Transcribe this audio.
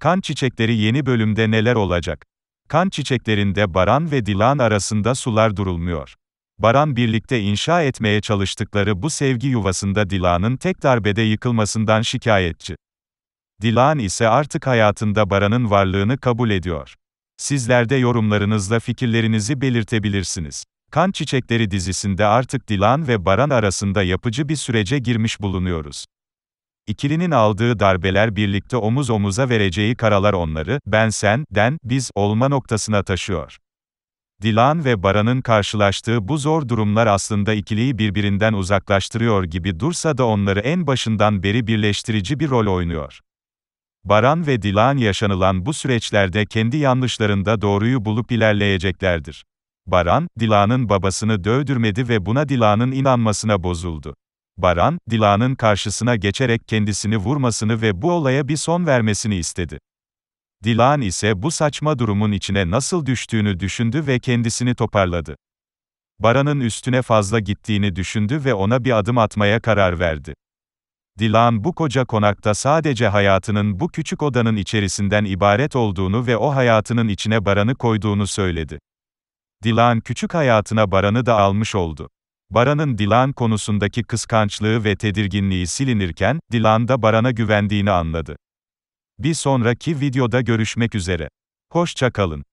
Kan çiçekleri yeni bölümde neler olacak? Kan çiçeklerinde Baran ve Dilan arasında sular durulmuyor. Baran birlikte inşa etmeye çalıştıkları bu sevgi yuvasında Dilan'ın tek darbede yıkılmasından şikayetçi. Dilan ise artık hayatında Baran'ın varlığını kabul ediyor. Sizler de yorumlarınızla fikirlerinizi belirtebilirsiniz. Kan Çiçekleri dizisinde artık Dilan ve Baran arasında yapıcı bir sürece girmiş bulunuyoruz. İkilinin aldığı darbeler birlikte omuz omuza vereceği karalar onları, ben sen, den, biz, olma noktasına taşıyor. Dilan ve Baran'ın karşılaştığı bu zor durumlar aslında ikiliyi birbirinden uzaklaştırıyor gibi dursa da onları en başından beri birleştirici bir rol oynuyor. Baran ve Dilan yaşanılan bu süreçlerde kendi yanlışlarında doğruyu bulup ilerleyeceklerdir. Baran, Dilan'ın babasını dövdürmedi ve buna Dilan'ın inanmasına bozuldu. Baran, Dilan'ın karşısına geçerek kendisini vurmasını ve bu olaya bir son vermesini istedi. Dilan ise bu saçma durumun içine nasıl düştüğünü düşündü ve kendisini toparladı. Baran'ın üstüne fazla gittiğini düşündü ve ona bir adım atmaya karar verdi. Dilan bu koca konakta sadece hayatının bu küçük odanın içerisinden ibaret olduğunu ve o hayatının içine Baran'ı koyduğunu söyledi. Dilan küçük hayatına Baran'ı da almış oldu. Baran'ın Dilan konusundaki kıskançlığı ve tedirginliği silinirken, Dilan da Baran'a güvendiğini anladı. Bir sonraki videoda görüşmek üzere. Hoşça kalın.